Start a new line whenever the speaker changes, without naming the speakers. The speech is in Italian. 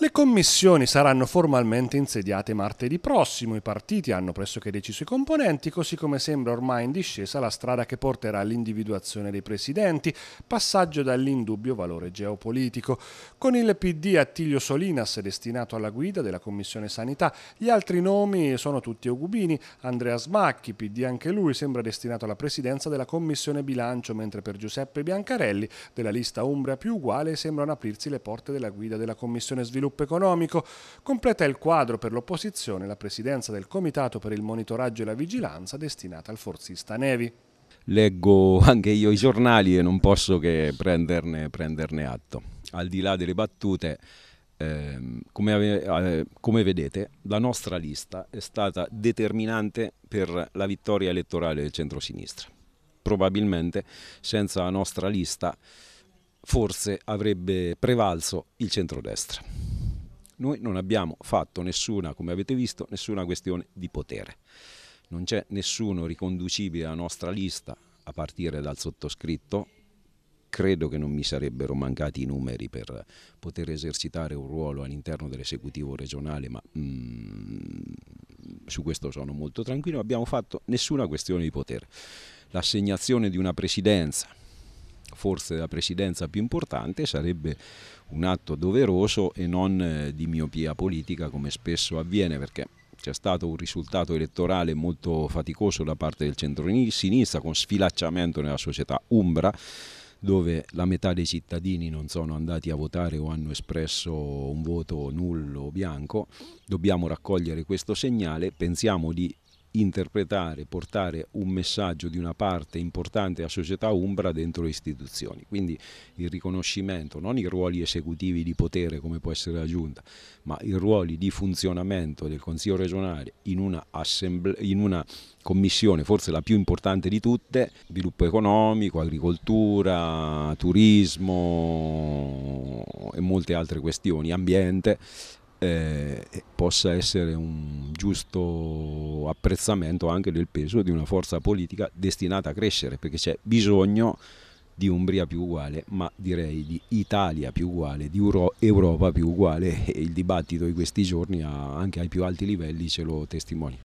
Le commissioni saranno formalmente insediate martedì prossimo, i partiti hanno pressoché deciso i componenti, così come sembra ormai in discesa la strada che porterà all'individuazione dei presidenti, passaggio dall'indubbio valore geopolitico. Con il PD Attilio Solinas destinato alla guida della Commissione Sanità, gli altri nomi sono tutti Ogubini, Andrea Smacchi, PD anche lui, sembra destinato alla presidenza della Commissione Bilancio, mentre per Giuseppe Biancarelli della lista Umbria più uguale sembrano aprirsi le porte della guida della Commissione Sviluppo sviluppo economico, completa il quadro per l'opposizione la presidenza del Comitato per il monitoraggio e la vigilanza destinata al forzista Nevi
leggo anche io i giornali e non posso che prenderne, prenderne atto. Al di là delle battute, eh, come, eh, come, vedete, la nostra lista è stata determinante per la vittoria elettorale del centro-sinistra. Probabilmente senza la nostra lista forse avrebbe prevalso il centrodestra. Noi non abbiamo fatto nessuna, come avete visto, nessuna questione di potere. Non c'è nessuno riconducibile alla nostra lista, a partire dal sottoscritto, credo che non mi sarebbero mancati i numeri per poter esercitare un ruolo all'interno dell'esecutivo regionale, ma mm, su questo sono molto tranquillo. Abbiamo fatto nessuna questione di potere. L'assegnazione di una presidenza forse la presidenza più importante, sarebbe un atto doveroso e non eh, di miopia politica come spesso avviene perché c'è stato un risultato elettorale molto faticoso da parte del centro-sinistra con sfilacciamento nella società Umbra dove la metà dei cittadini non sono andati a votare o hanno espresso un voto nullo o bianco, dobbiamo raccogliere questo segnale, pensiamo di interpretare, portare un messaggio di una parte importante a società umbra dentro le istituzioni. Quindi il riconoscimento, non i ruoli esecutivi di potere come può essere la Giunta, ma i ruoli di funzionamento del Consiglio regionale in una, in una commissione, forse la più importante di tutte, sviluppo economico, agricoltura, turismo e molte altre questioni, ambiente, eh, possa essere un giusto apprezzamento anche del peso di una forza politica destinata a crescere, perché c'è bisogno di Umbria più uguale, ma direi di Italia più uguale, di Euro- Europa più uguale e il dibattito di questi giorni anche ai più alti livelli ce lo testimonia.